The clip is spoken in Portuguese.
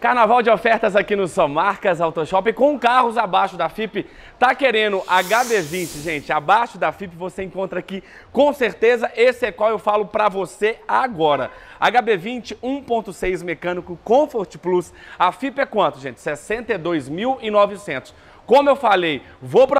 Carnaval de ofertas aqui no São Marcas Auto Shop com carros abaixo da Fipe. Tá querendo HB20, gente? Abaixo da Fipe você encontra aqui com certeza. Esse é qual eu falo para você agora. HB20 1.6 mecânico Comfort Plus. A Fipe é quanto, gente? 62.900. Como eu falei, vou para